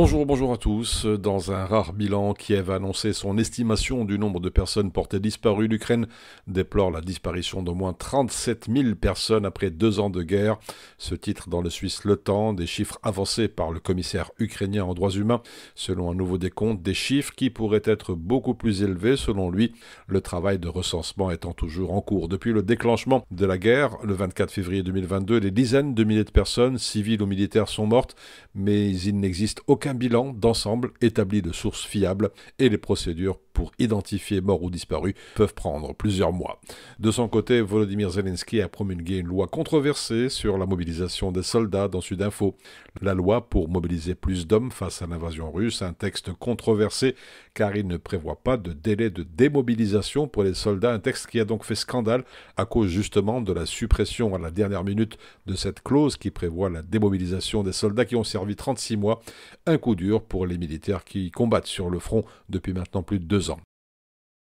Bonjour, bonjour à tous. Dans un rare bilan, Kiev a annoncé son estimation du nombre de personnes portées disparues. L'Ukraine déplore la disparition d'au moins 37 000 personnes après deux ans de guerre. Ce titre dans le Suisse Le Temps, des chiffres avancés par le commissaire ukrainien en droits humains, selon un nouveau décompte, des chiffres qui pourraient être beaucoup plus élevés selon lui, le travail de recensement étant toujours en cours. Depuis le déclenchement de la guerre, le 24 février 2022, des dizaines de milliers de personnes, civiles ou militaires, sont mortes, mais il n'existe aucun un bilan d'ensemble établi de sources fiables et les procédures pour identifier morts ou disparus peuvent prendre plusieurs mois. De son côté, Volodymyr Zelensky a promulgué une loi controversée sur la mobilisation des soldats dans Sudinfo. La loi pour mobiliser plus d'hommes face à l'invasion russe, un texte controversé car il ne prévoit pas de délai de démobilisation pour les soldats, un texte qui a donc fait scandale à cause justement de la suppression à la dernière minute de cette clause qui prévoit la démobilisation des soldats qui ont servi 36 mois, un coup dur pour les militaires qui combattent sur le front depuis maintenant plus de deux ans.